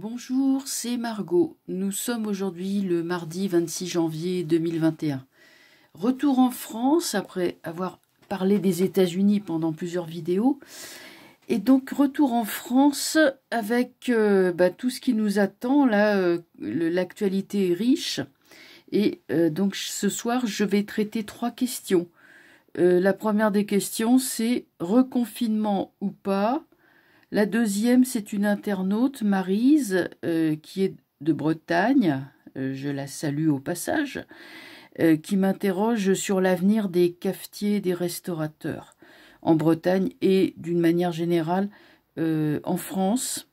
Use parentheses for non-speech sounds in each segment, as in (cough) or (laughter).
Bonjour, c'est Margot. Nous sommes aujourd'hui le mardi 26 janvier 2021. Retour en France après avoir parlé des États-Unis pendant plusieurs vidéos. Et donc retour en France avec euh, bah, tout ce qui nous attend. Là, euh, l'actualité est riche. Et euh, donc ce soir, je vais traiter trois questions. la première des questions, c'est reconfinement ou pas la deuxième, c'est une internaute, Marise, euh, qui est de Bretagne, euh, je la salue au passage, euh, qui m'interroge sur l'avenir des cafetiers et des restaurateurs en Bretagne et d'une manière générale en France.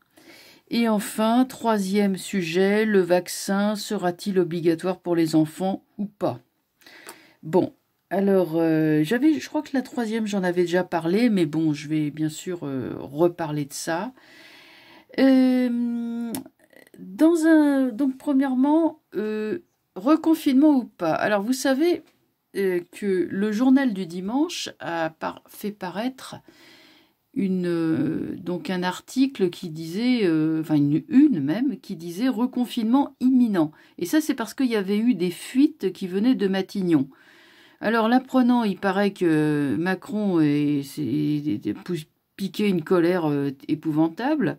Et enfin, troisième sujet, le vaccin sera-t-il obligatoire pour les enfants ou pas Bon, alors, euh, je crois que la troisième, j'en avais déjà parlé, mais bon, je vais bien sûr euh, reparler de ça. Euh, dans un, donc, premièrement, reconfinement ou pas Alors, vous savez que le journal du dimanche a fait paraître une, donc un article qui disait, enfin une une même, qui disait reconfinement imminent. Et ça, c'est parce qu'il y avait eu des fuites qui venaient de Matignon. Alors l'apprenant, il paraît que Macron est, piqué une colère euh, épouvantable.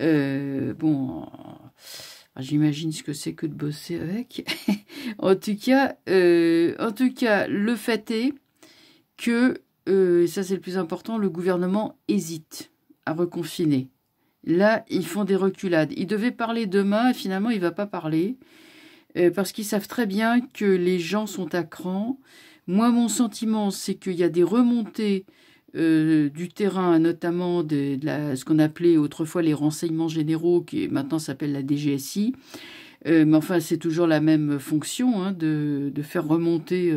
Euh, bon, j'imagine ce que c'est que de bosser avec. (laughs) en tout cas, euh, en tout cas, le fait est que ça c'est le plus important, le gouvernement hésite à reconfiner. Là, ils font des reculades. Il devait parler demain et finalement il va pas parler. Euh, parce qu'ils savent très bien que les gens sont à cran. Moi, mon sentiment, c'est qu'il y a des remontées euh, du terrain, notamment de, ce qu'on appelait autrefois les renseignements généraux, qui maintenant s'appelle la DGSI. Euh, mais enfin, c'est toujours la même fonction hein, de, faire remonter,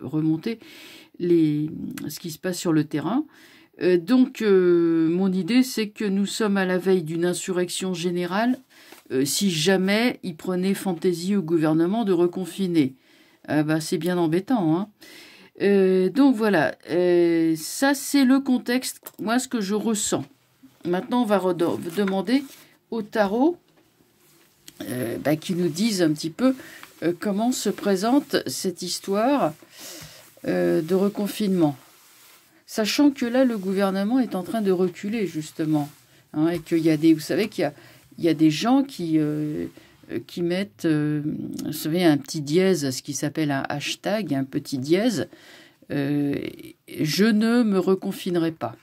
remonter les, ce qui se passe sur le terrain. donc, mon idée, c'est que nous sommes à la veille d'une insurrection générale euh, si jamais il prenait fantaisie au gouvernement de reconfiner. Ah bah, c'est bien embêtant. Hein. Euh, donc voilà, euh, ça c'est le contexte, moi ce que je ressens. Maintenant, on va demander au tarot bah, qui nous dise un petit peu comment se présente cette histoire de reconfinement. Sachant que là, le gouvernement est en train de reculer, justement. Hein, et qu'il y a des. Vous savez qu'il y a il y a des gens qui, euh, qui mettent, euh, vous savez, un petit dièse, ce qui s'appelle un hashtag, un petit dièse. Euh, je ne me reconfinerai pas.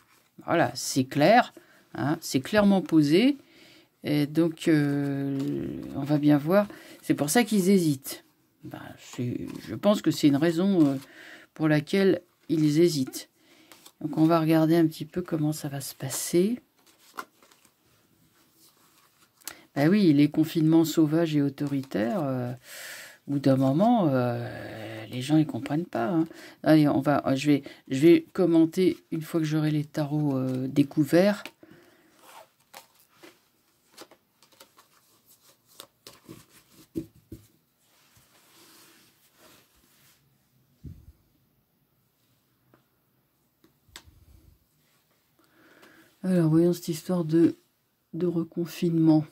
Voilà, c'est clair, hein, c'est clairement posé. donc, on va bien voir. C'est pour ça qu'ils hésitent. Ben, je pense que c'est une raison pour laquelle ils hésitent. Donc, on va regarder un petit peu comment ça va se passer. Ah oui, les confinements sauvages et autoritaires, euh, au bout d'un moment, euh, les gens ne comprennent pas. Hein. Allez, on va, je vais, je vais commenter une fois que j'aurai les tarots euh, découverts. Alors voyons cette histoire de, de reconfinement.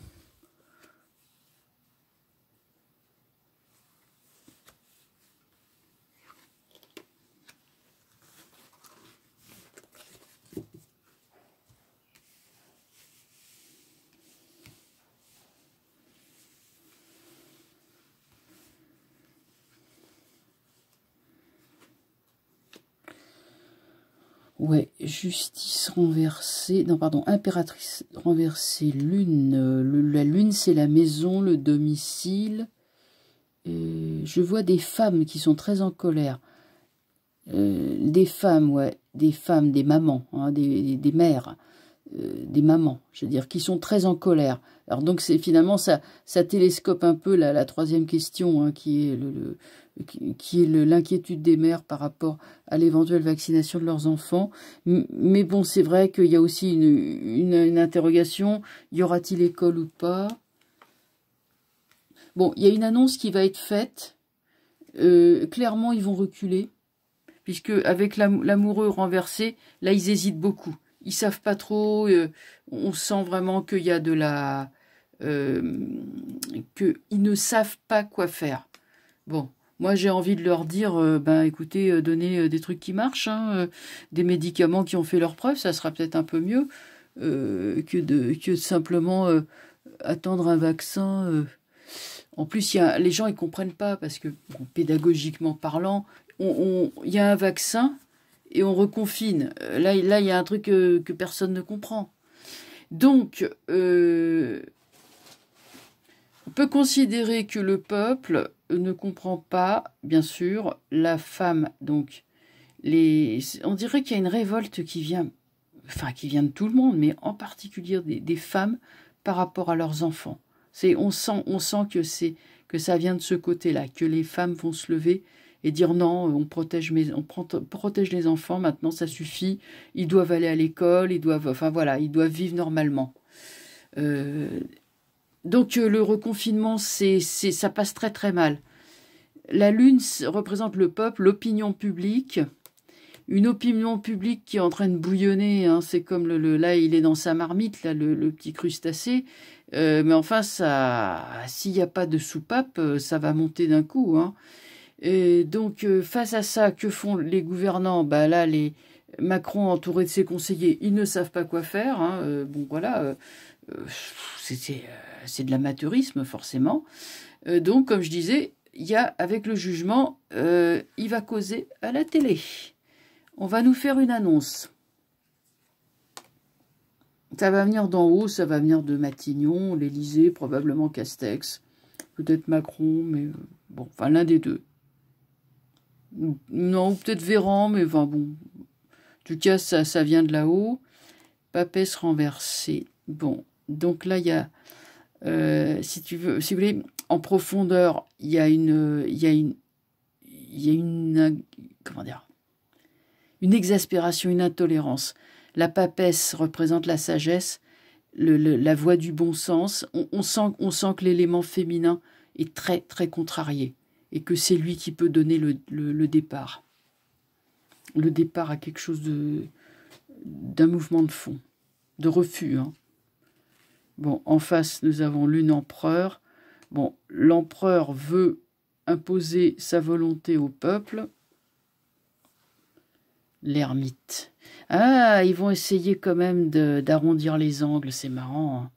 justice renversée, non pardon, impératrice renversée, lune, la lune c'est la maison, le domicile, euh, je vois des femmes qui sont très en colère, euh, des femmes, ouais, des femmes, des mamans, hein, des, des, mères, euh, des mamans, je veux dire, qui sont très en colère. Alors donc c'est finalement ça, ça télescope un peu la, troisième question, hein, qui est le, qui, est l'inquiétude des mères par rapport à l'éventuelle vaccination de leurs enfants. mais bon, c'est vrai qu'il y a aussi une, interrogation y aura-t-il école ou pas Bon, il y a une annonce qui va être faite. Euh, clairement, ils vont reculer, puisque avec l'amoureux renversé, là ils hésitent beaucoup ils savent pas trop. Euh, on sent vraiment qu'il y a de la, euh, qu'ils ne savent pas quoi faire. Bon, moi, j'ai envie de leur dire, euh, ben écoutez, donner des trucs qui marchent, hein, des médicaments qui ont fait leur preuve, ça sera peut-être un peu mieux que de que simplement attendre un vaccin. En plus, y a, les gens ils comprennent pas parce que pédagogiquement parlant, il y a un vaccin, et on reconfine. Euh, là, là, il y a un truc euh, que, personne ne comprend. Donc, euh, on peut considérer que le peuple ne comprend pas, bien sûr, la femme. Donc, les, on dirait qu'il y a une révolte qui vient, enfin, qui vient de tout le monde, mais en particulier des, des femmes par rapport à leurs enfants. C'est, on sent, on sent que c'est que ça vient de ce côté-là, que les femmes vont se lever et dire non, on protège, mes, on protège les enfants, maintenant ça suffit, ils doivent aller à l'école, ils doivent, enfin voilà, ils doivent vivre normalement. Euh, donc euh, le reconfinement, c'est, ça passe très très mal. La lune représente le peuple, l'opinion publique, une opinion publique qui est en train de bouillonner. Hein. c'est comme le, là, il est dans sa marmite, là, le, petit crustacé. Euh, mais enfin, ça, s'il n'y a pas de soupape, ça va monter d'un coup. Hein. Et donc, euh, face à ça, que font les gouvernants bah, Là, les Macron entouré de ses conseillers, ils ne savent pas quoi faire. Hein. Euh, bon, voilà, euh, c'est de l'amateurisme, forcément. donc, comme je disais, il y a, avec le jugement, il va causer à la télé. On va nous faire une annonce. Ça va venir d'en haut, ça va venir de Matignon, l'Elysée, probablement Castex, peut-être Macron, mais bon, enfin l'un des deux. Non, peut-être Véran, mais enfin bon. En tout cas, ça, vient de là-haut. Papesse renversée. Bon, donc là, il y a. Euh, si tu veux, si vous voulez, en profondeur, il y a une. Il a une. Il a une. Comment dire Une exaspération, une intolérance. La papesse représente la sagesse, la voix du bon sens. sent, on sent que l'élément féminin est très, très contrarié et que c'est lui qui peut donner le, départ. Le départ à quelque chose d'un mouvement de fond, de refus. Hein. Bon, en face, nous avons lune empereur. Bon, l'empereur veut imposer sa volonté au peuple. L'ermite. Ah, ils vont essayer quand même d'arrondir les angles, c'est marrant. Hein.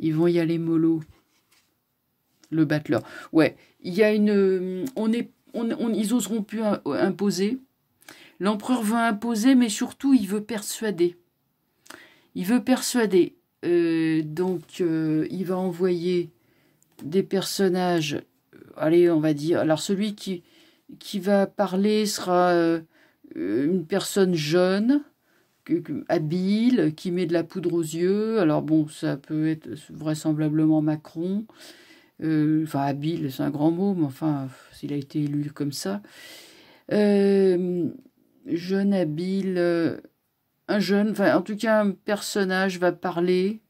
Ils vont y aller mollo le battleur. Ouais, il y a une. Euh, on est, on, ils oseront plus imposer. L'empereur veut imposer, mais surtout, il veut persuader. Il veut persuader. Euh, donc, euh, il va envoyer des personnages. Allez, on va dire. Alors, celui qui, qui va parler sera une personne jeune habile, qui met de la poudre aux yeux. Alors bon, ça peut être vraisemblablement Macron. Euh, enfin habile, c'est un grand mot, mais enfin, s'il a été élu comme ça. Euh, jeune habile, euh, un jeune, enfin en tout cas un personnage va parler.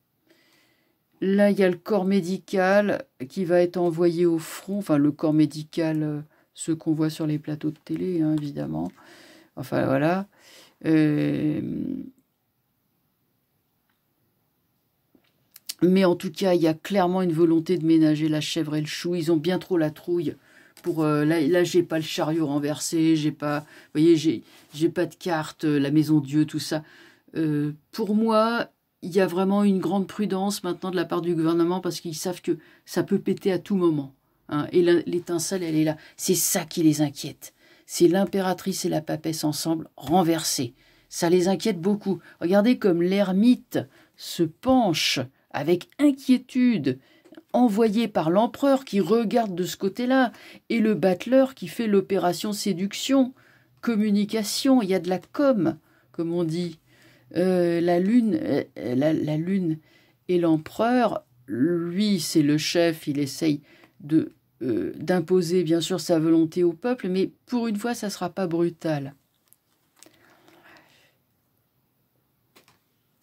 Là, il y a le corps médical qui va être envoyé au front, enfin le corps médical, ce qu'on voit sur les plateaux de télé, hein, évidemment. Enfin voilà. Mais en tout cas, il y a clairement une volonté de ménager la chèvre et le chou. Ils ont bien trop la trouille. Pour, euh, là, j'ai pas le chariot renversé, j'ai pas, voyez, j'ai, j'ai pas de carte, euh, la maison Dieu, tout ça. Euh, pour moi, il y a vraiment une grande prudence maintenant de la part du gouvernement parce qu'ils savent que ça peut péter à tout moment. Hein. et l'étincelle, elle est là. C'est ça qui les inquiète. C'est l'impératrice et la papesse ensemble renversées. Ça les inquiète beaucoup. Regardez comme l'ermite se penche avec inquiétude, envoyé par l'empereur qui regarde de ce côté-là, et le battleur qui fait l'opération séduction, communication, il y a de la com, comme on dit. Euh, la lune, euh, la, lune et l'empereur, lui c'est le chef, il essaye euh, d'imposer bien sûr sa volonté au peuple, mais pour une fois ça ne sera pas brutal.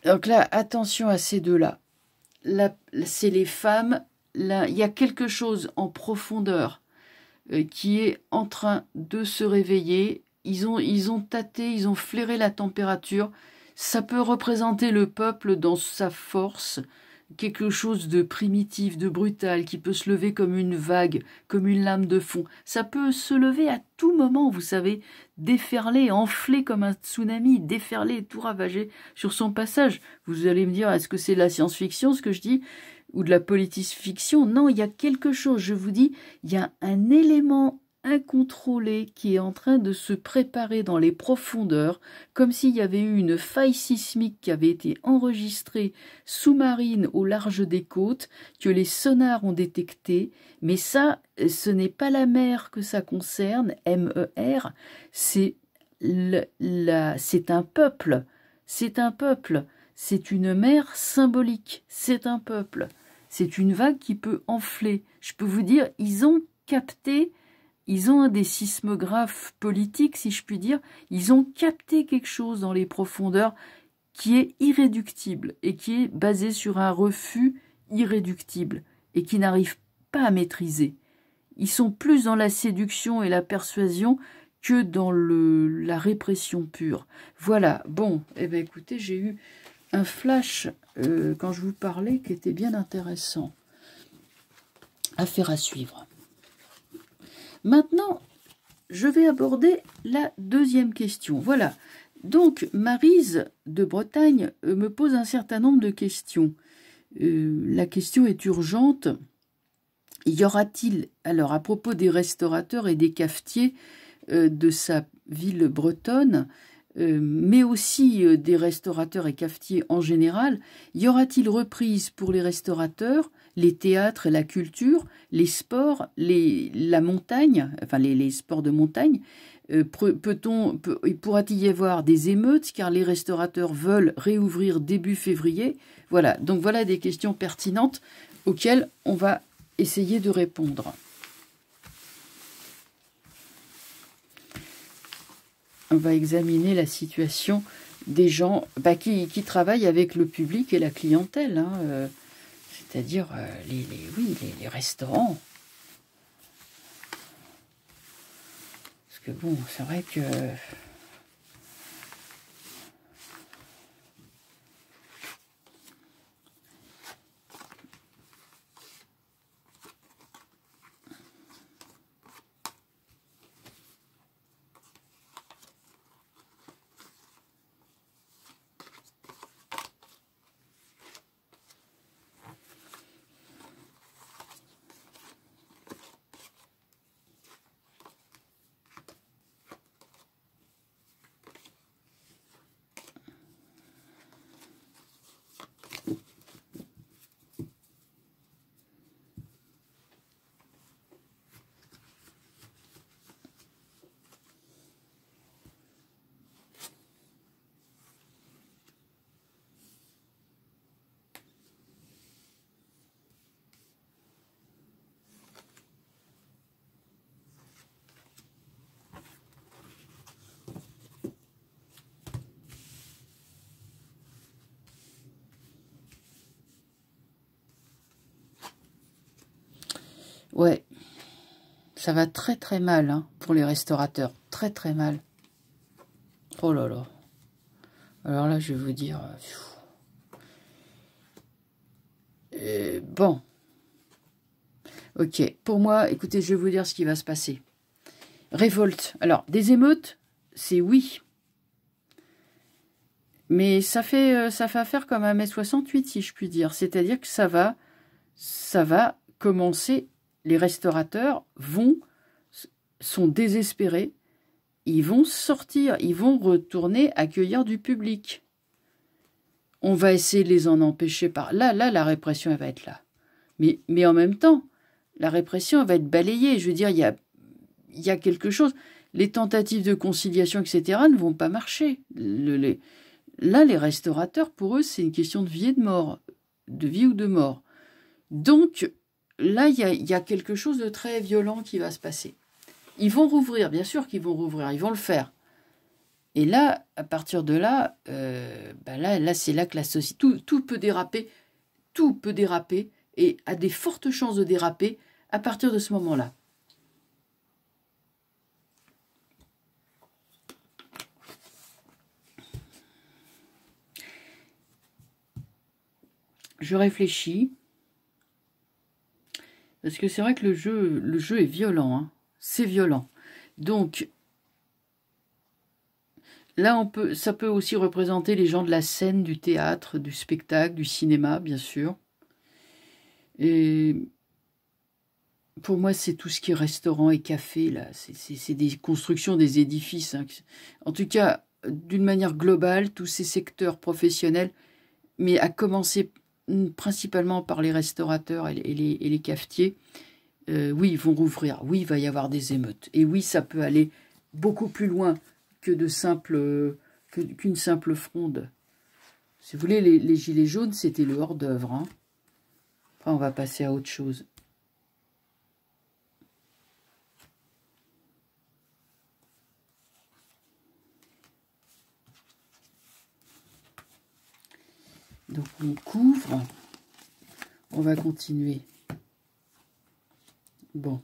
Donc là, attention à ces deux-là c'est les femmes. Là, il y a quelque chose en profondeur euh, qui est en train de se réveiller. ont, ils ont tâté, ils ont flairé la température. Ça peut représenter le peuple dans sa force, quelque chose de primitif, de brutal, qui peut se lever comme une vague, comme une lame de fond. Ça peut se lever à tout moment, vous savez, déferler, enfler comme un tsunami, déferler tout ravager sur son passage. Vous allez me dire, est-ce que c'est de la science-fiction ce que je dis ou de la politis fiction Non, il y a quelque chose, je vous dis, il y a un élément incontrôlée qui est en train de se préparer dans les profondeurs, comme s'il y avait eu une faille sismique qui avait été enregistrée sous-marine au large des côtes, que les sonars ont détecté mais ça, ce n'est pas la mer que ça concerne, MER, c'est c'est un peuple, c'est un peuple, c'est une mer symbolique, c'est un peuple, c'est une vague qui peut enfler. Je peux vous dire, ils ont capté ils ont des sismographes politiques, si je puis dire. Ils ont capté quelque chose dans les profondeurs qui est irréductible et qui est basé sur un refus irréductible et qui n'arrive pas à maîtriser. Ils sont plus dans la séduction et la persuasion que dans la répression pure. Voilà, bon, eh bien, écoutez, j'ai eu un flash euh, quand je vous parlais qui était bien intéressant. Affaire à suivre. Maintenant, je vais aborder la deuxième question. Voilà. Donc, Marise de Bretagne euh, me pose un certain nombre de questions. Euh, la question est urgente. Y aura-t-il, alors à propos des restaurateurs et des cafetiers euh, de sa ville bretonne, mais aussi des restaurateurs et cafetiers en général, y aura-t-il reprise pour les restaurateurs les théâtres, la culture, les sports, les, la montagne, enfin les, sports de montagne. Euh, peut, on pourra t il y avoir des émeutes car les restaurateurs veulent réouvrir début février Voilà, donc voilà des questions pertinentes auxquelles on va essayer de répondre. On va examiner la situation des gens bah, qui, travaillent avec le public et la clientèle. Hein, euh c'est-à-dire euh, les, les, oui, les, les, restaurants. Parce que bon, c'est vrai que Ouais, ça va très très mal hein, pour les restaurateurs. Très très mal. Oh là là. Alors là, je vais vous dire... Euh, euh, bon. Ok, pour moi, écoutez, je vais vous dire ce qui va se passer. Révolte. Alors, des émeutes, c'est oui. Mais ça fait, euh, ça fait affaire comme à mai 68, si je puis dire. C'est-à-dire que ça va, ça va commencer les restaurateurs vont, sont désespérés, ils vont sortir, ils vont retourner accueillir du public. On va essayer de les en empêcher par là, là, la répression, va être là. Mais, mais en même temps, la répression, va être balayée. Je veux dire, il y a, y quelque chose. Les tentatives de conciliation, etc., ne vont pas marcher. Le, les, là, les restaurateurs, pour eux, c'est une question de vie et de mort, de vie ou de mort. Donc, là, il y, a quelque chose de très violent qui va se passer. Ils vont rouvrir, bien sûr qu'ils vont rouvrir, ils vont le faire. Et là, à partir de là, euh, bah là, là c'est là que la société, tout, tout, peut déraper, tout peut déraper et a des fortes chances de déraper à partir de ce moment-là. Je réfléchis. Parce que c'est vrai que le jeu, le jeu est violent. Hein. C'est violent. Donc, là, on peut, ça peut aussi représenter les gens de la scène, du théâtre, du spectacle, du cinéma, bien sûr. Et pour moi, c'est tout ce qui est restaurant et café, là. C'est des constructions des édifices. Hein, en tout cas, d'une manière globale, tous ces secteurs professionnels, mais à commencer principalement par les restaurateurs et les, cafetiers, euh, oui, ils vont rouvrir, oui, il va y avoir des émeutes. Et oui, ça peut aller beaucoup plus loin que de qu'une simple fronde. Si vous voulez, les, gilets jaunes, c'était le hors-d'œuvre. Enfin, on va passer à autre chose. Donc on couvre. On va continuer. Bon.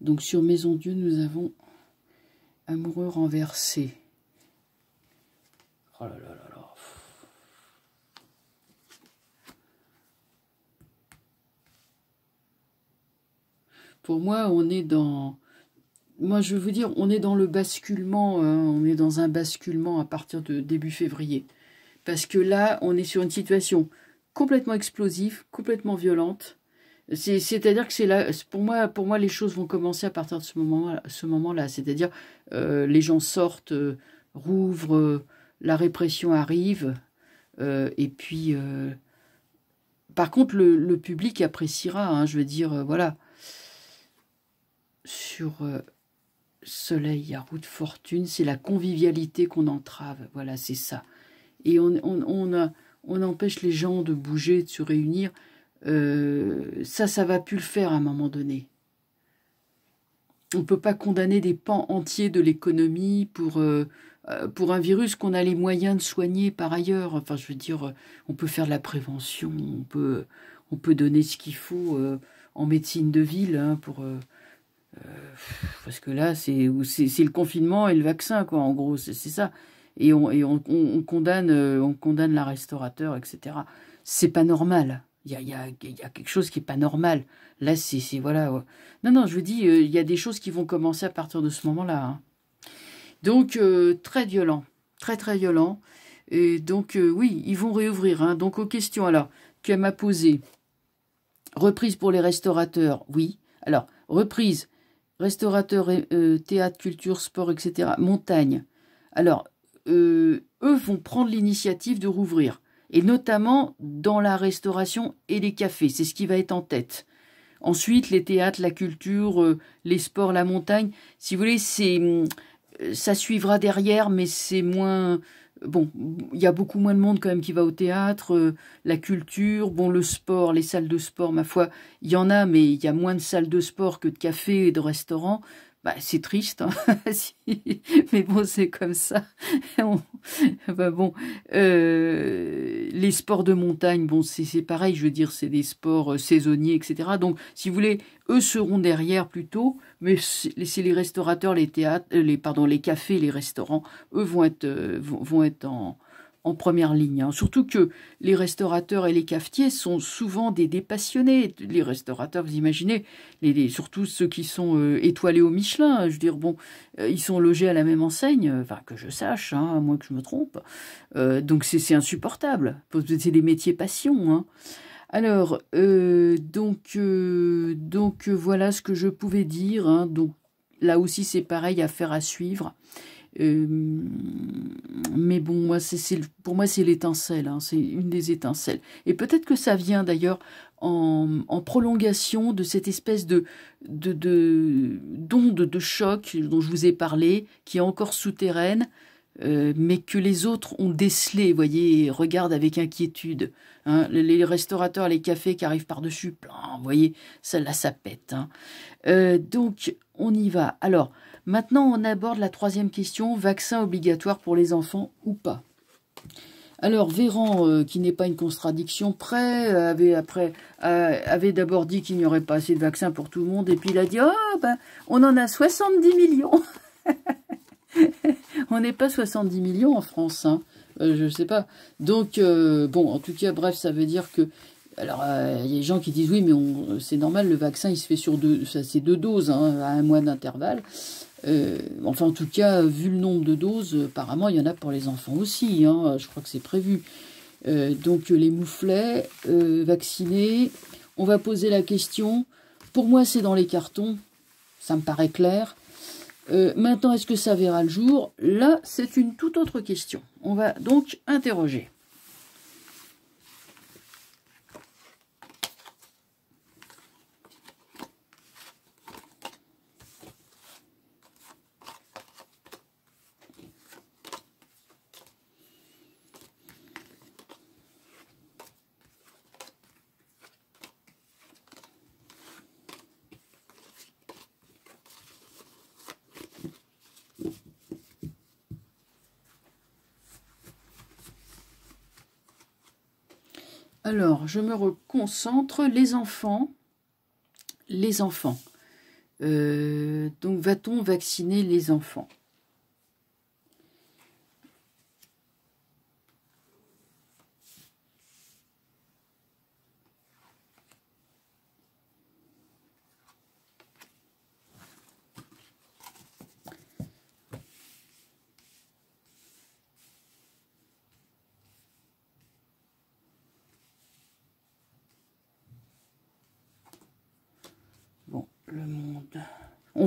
Donc sur Maison Dieu, nous avons Amoureux renversé. Oh là là. Pour moi, on est dans... Moi, je veux vous dire, on est dans le basculement, hein, on est dans un basculement à partir de début février. Parce que là, on est sur une situation complètement explosive, complètement violente. C'est-à-dire que c'est là, pour moi, pour moi, les choses vont commencer à partir de ce moment-là. Ce moment C'est-à-dire, euh, les gens sortent, euh, rouvrent, euh, la répression arrive, et puis, par contre, le, public appréciera. Hein, je veux dire, voilà, sur euh, soleil à route de fortune, c'est la convivialité qu'on entrave. Voilà, c'est ça. Et on, on, on, empêche les gens de bouger, de se réunir. Euh, ça, ça va plus le faire à un moment donné. On ne peut pas condamner des pans entiers de l'économie pour, euh, euh, pour un virus qu'on a les moyens de soigner par ailleurs. Enfin, je veux dire, on peut faire de la prévention, on peut, on peut donner ce qu'il faut en médecine de ville hein, pour euh, parce que là, c'est le confinement et le vaccin, quoi, en gros, c'est ça. Et, on, condamne, euh, on condamne la restaurateur, etc. C'est pas normal. Il y a, quelque chose qui est pas normal. Là, c'est voilà. Non, non, je vous dis, euh, il y a des choses qui vont commencer à partir de ce moment-là. Hein. Donc très violent, très très violent. Et donc oui, ils vont réouvrir. Hein. Donc aux questions alors qu'elle m'a posées. Reprise pour les restaurateurs, oui. Alors reprise, restaurateurs, euh, théâtre, culture, sport, etc., montagne. Alors, euh, eux vont prendre l'initiative de rouvrir, et notamment dans la restauration et les cafés, c'est ce qui va être en tête. Ensuite, les théâtres, la culture, euh, les sports, la montagne, si vous voulez, c'est ça suivra derrière, mais c'est moins bon, il y a beaucoup moins de monde quand même qui va au théâtre, euh, la culture, bon, le sport, les salles de sport, ma foi, il y en a, mais il y a moins de salles de sport que de cafés et de restaurants. Bah, c'est triste, hein. (laughs) mais bon, c'est comme ça. bon, euh, les sports de montagne, bon, c'est pareil, je veux dire, c'est des sports euh, saisonniers, etc. Donc, si vous voulez, eux seront derrière plutôt, mais c'est les restaurateurs, les théâtres, euh, les, pardon, les cafés, les restaurants, eux vont vont être en, en première ligne. Hein. Surtout que les restaurateurs et les cafetiers sont souvent des, dépassionnés. passionnés. Les restaurateurs, vous imaginez, surtout ceux qui sont euh, étoilés au Michelin. Hein. Je veux dire, bon, euh, ils sont logés à la même enseigne, euh, enfin, que je sache, hein, à moins que je me trompe. donc c'est insupportable. C'est des métiers passion. Alors, donc, donc voilà ce que je pouvais dire. Donc là aussi, c'est pareil, affaire à suivre. Euh, mais bon, moi, pour moi, c'est l'étincelle, hein, c'est une des étincelles. Et peut-être que ça vient d'ailleurs en, prolongation de cette espèce de d'onde de, choc dont je vous ai parlé, qui est encore souterraine, euh, mais que les autres ont décelé, voyez, et regardent avec inquiétude. Hein. les restaurateurs, les cafés qui arrivent par-dessus, plein, voyez, celle-là, ça pète. Hein. Euh, donc, on y va. Alors, Maintenant, on aborde la troisième question, vaccin obligatoire pour les enfants ou pas alors Véran, euh, qui n'est pas une contradiction euh, près, euh, avait d'abord dit qu'il n'y aurait pas assez de vaccins pour tout le monde, et puis il a dit oh ben, on en a 70 millions. (laughs) on n'est pas 70 millions en France, hein. je ne sais pas. Donc bon, en tout cas, bref, ça veut dire que alors, il y a des gens qui disent oui, mais c'est normal, le vaccin, il se fait sur deux, c'est deux doses hein, à un mois d'intervalle. Euh, enfin, en tout cas, vu le nombre de doses, apparemment, il y en a pour les enfants aussi. Hein. je crois que c'est prévu. Euh, donc, les mouflets euh, vaccinés. On va poser la question. Pour moi, c'est dans les cartons. Ça me paraît clair. maintenant, est-ce que ça verra le jour Là, c'est une toute autre question. On va donc interroger. Alors, je me reconcentre. Les enfants. Les enfants. Euh, donc, va-t-on vacciner les enfants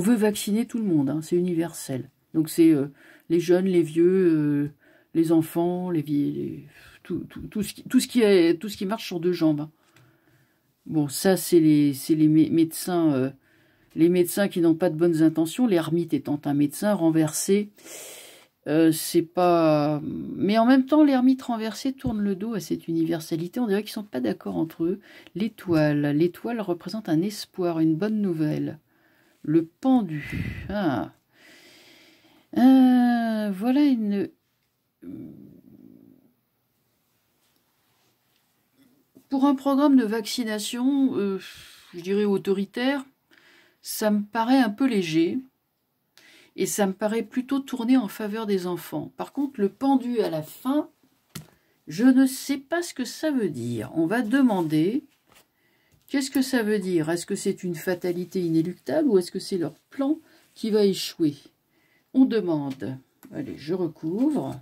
veut vacciner tout le monde, hein, c'est universel. Donc c'est euh, les jeunes, les vieux, euh, les enfants, les Tout, ce qui, est, tout ce qui marche sur deux jambes. Hein. Bon, ça c'est les, médecins, euh, les médecins qui n'ont pas de bonnes intentions. L'ermite étant un médecin renversé, c'est pas. Mais en même temps, l'ermite renversé tourne le dos à cette universalité. On dirait qu'ils sont pas d'accord entre eux. L'étoile, l'étoile représente un espoir, une bonne nouvelle le pendu. Ah. Euh, voilà une... Pour un programme de vaccination, euh, je dirais autoritaire, ça me paraît un peu léger et ça me paraît plutôt tourné en faveur des enfants. Par contre, le pendu à la fin, je ne sais pas ce que ça veut dire. On va demander Qu'est-ce que ça veut dire Est-ce que c'est une fatalité inéluctable ou est-ce que c'est leur plan qui va échouer On demande. Allez, je recouvre.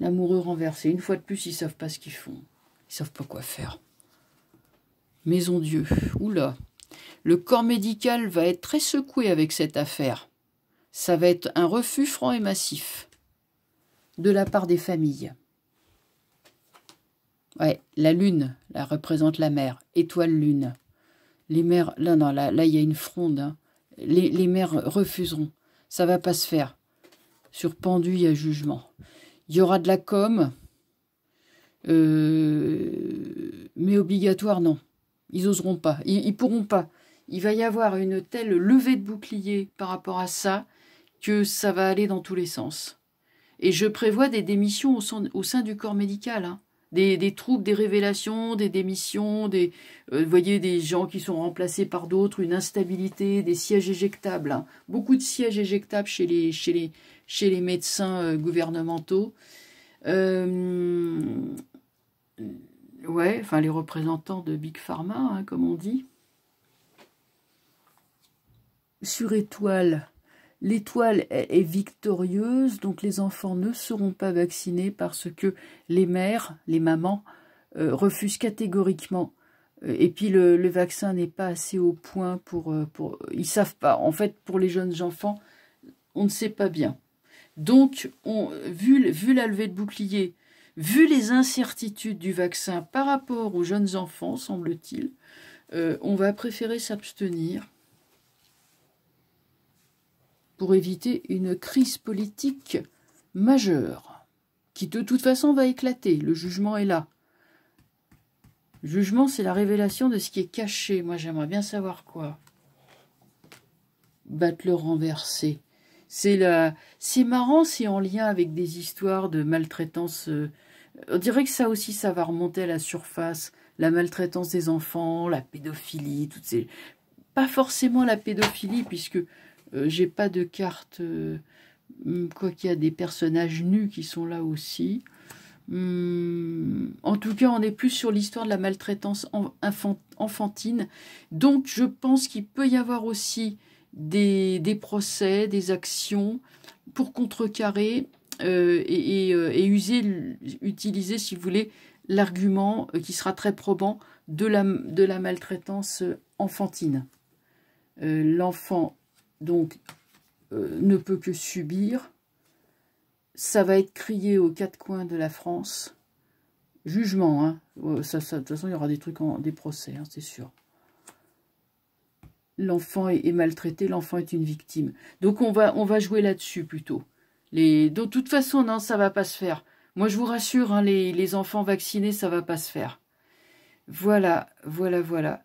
L'amoureux renversé. Une fois de plus, ils savent pas ce qu'ils font. Ils savent pas quoi faire. Maison Dieu. Oula. Le corps médical va être très secoué avec cette affaire. Ça va être un refus franc et massif de la part des familles. Ouais, la lune, là, représente la mer. Étoile lune. Les mères, là, non, là, il y a une fronde. Hein. Les, mères refuseront. Ça va pas se faire. Sur pendu, il y a jugement. Il y aura de la com, euh, mais obligatoire, non. Ils oseront pas, ils, pourront pas. Il va y avoir une telle levée de bouclier par rapport à ça que ça va aller dans tous les sens. Et je prévois des démissions au sein, du corps médical. Hein. Des, troubles, des révélations, des démissions, des, euh, voyez, des gens qui sont remplacés par d'autres, une instabilité, des sièges éjectables. Hein. Beaucoup de sièges éjectables chez les, médecins euh, gouvernementaux. Euh, ouais, enfin les représentants de Big Pharma, hein, comme on dit. Sur étoile, l'étoile est victorieuse, donc les enfants ne seront pas vaccinés parce que les mères, les mamans, euh, refusent catégoriquement. Euh, et puis le, vaccin n'est pas assez au point pour, euh, pour... Ils savent pas. En fait, pour les jeunes enfants, on ne sait pas bien. Donc, on, vu, vu la levée de bouclier, vu les incertitudes du vaccin par rapport aux jeunes enfants, semble-t-il, euh, on va préférer s'abstenir pour éviter une crise politique majeure, qui de toute façon va éclater. Le jugement est là. Le jugement, c'est la révélation de ce qui est caché. Moi, j'aimerais bien savoir quoi. Battre le renversé. C'est la... c'est marrant, c'est en lien avec des histoires de maltraitance. Euh, on dirait que ça aussi, ça va remonter à la surface. La maltraitance des enfants, la pédophilie, toutes ces... Pas forcément la pédophilie, puisque euh, j'ai pas de carte... quoiqu'il euh, quoi qu'il y a des personnages nus qui sont là aussi. Hum, en tout cas, on est plus sur l'histoire de la maltraitance enfantine. Donc, je pense qu'il peut y avoir aussi des, procès, des actions pour contrecarrer euh, et, et, euh, utiliser, si vous voulez, l'argument euh, qui sera très probant de la, de la maltraitance enfantine. L'enfant, donc, ne peut que subir. Ça va être crié aux quatre coins de la France. Jugement, hein. Ça, de toute façon, il y aura des trucs, en, des procès, hein, c'est sûr l'enfant est, maltraité, l'enfant est une victime. Donc on va, on va jouer là-dessus plutôt. Les, de toute façon, non, ça va pas se faire. Moi, je vous rassure, hein, les, les, enfants vaccinés, ça va pas se faire. Voilà, voilà, voilà.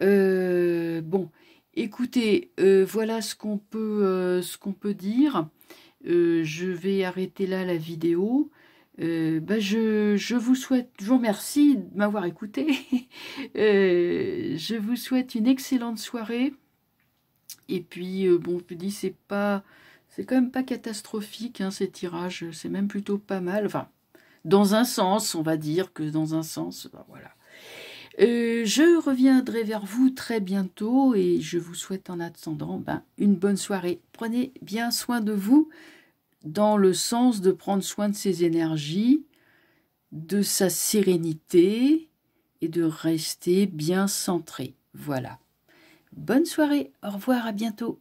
Euh, bon, écoutez, euh, voilà ce qu'on peut, euh, ce qu'on peut dire. je vais arrêter là la vidéo. Euh, bah, je, je, vous souhaite, je vous remercie de m'avoir écouté. (laughs) Euh, je vous souhaite une excellente soirée. Et puis, euh, bon, je dis, c'est pas, c'est quand même pas catastrophique hein, ces tirages. C'est même plutôt pas mal. Enfin, dans un sens, on va dire que dans un sens, bah, voilà. je reviendrai vers vous très bientôt et je vous souhaite en attendant ben, une bonne soirée. Prenez bien soin de vous dans le sens de prendre soin de ses énergies, de sa sérénité et de rester bien centré. Voilà. Bonne soirée, au revoir, à bientôt.